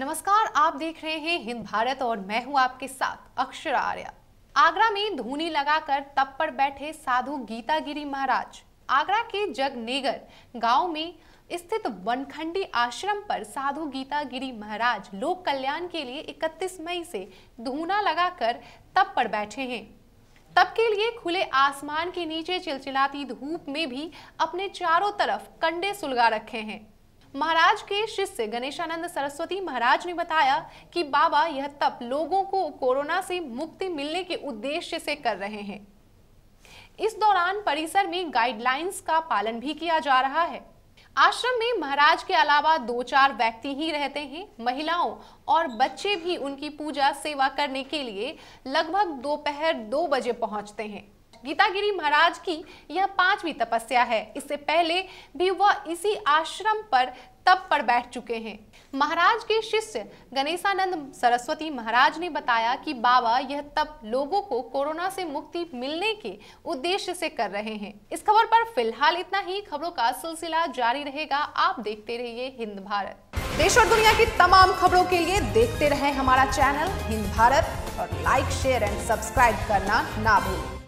नमस्कार आप देख रहे हैं हिंद भारत और मैं हूं आपके साथ अक्षरा आर्या आगरा में धूनी लगाकर तप पर बैठे साधु गीता गिरी महाराज आगरा के जगनेगर गांव में स्थित वनखंडी आश्रम पर साधु गीतागिरी महाराज लोक कल्याण के लिए 31 मई से धूना लगाकर तप पर बैठे हैं तब के लिए खुले आसमान के नीचे चिलचिलाती धूप में भी अपने चारों तरफ कंडे सुलगा रखे हैं महाराज के शिष्य गणेशानंद सरस्वती महाराज ने बताया कि बाबा यह तप लोगों को कोरोना से मुक्ति मिलने के उद्देश्य से कर रहे हैं इस दौरान परिसर में गाइडलाइंस का पालन भी किया जा रहा है आश्रम में महाराज के अलावा दो चार व्यक्ति ही रहते हैं महिलाओं और बच्चे भी उनकी पूजा सेवा करने के लिए लगभग दोपहर दो बजे पहुंचते हैं गीतागिरी महाराज की यह पांचवी तपस्या है इससे पहले भी वह इसी आश्रम पर तप पर बैठ चुके हैं महाराज के शिष्य गणेशानंद सरस्वती महाराज ने बताया कि बाबा यह तप लोगों को कोरोना से मुक्ति मिलने के उद्देश्य से कर रहे हैं इस खबर पर फिलहाल इतना ही खबरों का सिलसिला जारी रहेगा आप देखते रहिए हिंद भारत देश और दुनिया की तमाम खबरों के लिए देखते रहें हमारा चैनल हिंद भारत और लाइक शेयर एंड सब्सक्राइब करना ना भूलें